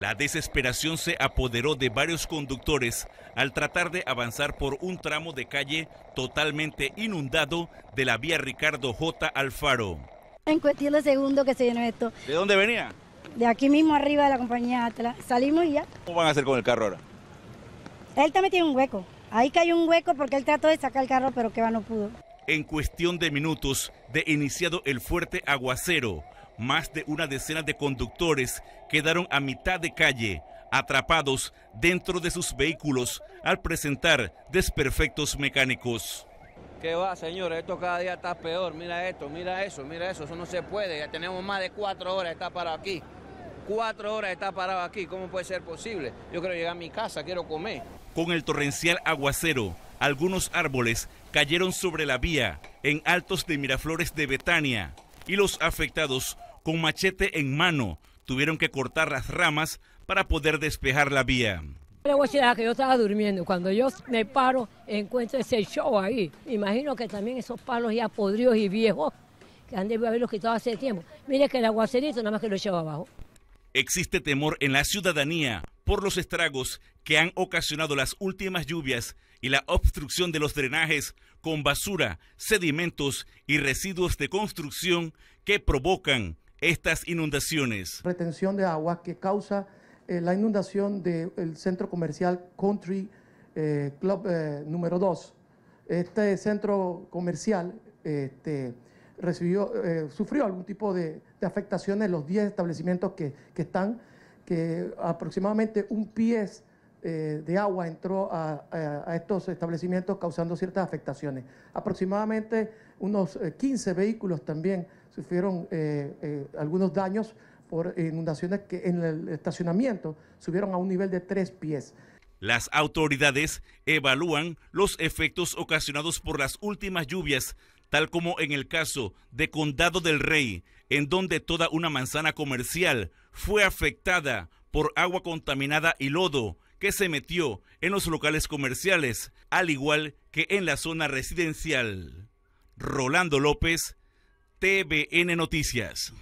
La desesperación se apoderó de varios conductores al tratar de avanzar por un tramo de calle totalmente inundado de la vía Ricardo J. Alfaro. En cuestión de segundo que se llenó esto. ¿De dónde venía? De aquí mismo arriba de la compañía Atlas. Salimos y ya. ¿Cómo van a hacer con el carro ahora? Él también tiene un hueco. Ahí cayó un hueco porque él trató de sacar el carro, pero que va no pudo. En cuestión de minutos de iniciado el fuerte aguacero, más de una decena de conductores quedaron a mitad de calle, atrapados dentro de sus vehículos al presentar desperfectos mecánicos. ¿Qué va, señor? Esto cada día está peor. Mira esto, mira eso, mira eso. Eso no se puede. Ya tenemos más de cuatro horas está parado aquí. Cuatro horas está parado aquí. ¿Cómo puede ser posible? Yo quiero llegar a mi casa, quiero comer. Con el torrencial aguacero, algunos árboles cayeron sobre la vía en altos de Miraflores de Betania y los afectados con machete en mano, tuvieron que cortar las ramas para poder despejar la vía. El voy ah, que yo estaba durmiendo. Cuando yo me paro, encuentro ese show ahí. Imagino que también esos palos ya podridos y viejos, que han debido haberlos quitado hace tiempo. Mire que el aguacerito nada más que lo lleva abajo. Existe temor en la ciudadanía por los estragos que han ocasionado las últimas lluvias y la obstrucción de los drenajes con basura, sedimentos y residuos de construcción que provocan estas inundaciones. Retención de agua que causa eh, la inundación del centro comercial Country eh, Club eh, número 2. Este centro comercial este, recibió, sufrió algún tipo de, de afectaciones en los 10 establecimientos que, están, que aproximadamente un pie eh, de agua entró a, estos establecimientos causando ciertas afectaciones. Aproximadamente unos 15 eh, vehículos también sufrieron eh, algunos daños por inundaciones que en el estacionamiento subieron a un nivel de tres pies. Las autoridades evalúan los efectos ocasionados por las últimas lluvias, tal como en el caso de Condado del Rey, en donde toda una manzana comercial fue afectada por agua contaminada y lodo que se metió en los locales comerciales, al igual que en la zona residencial. Rolando López, TVN Noticias.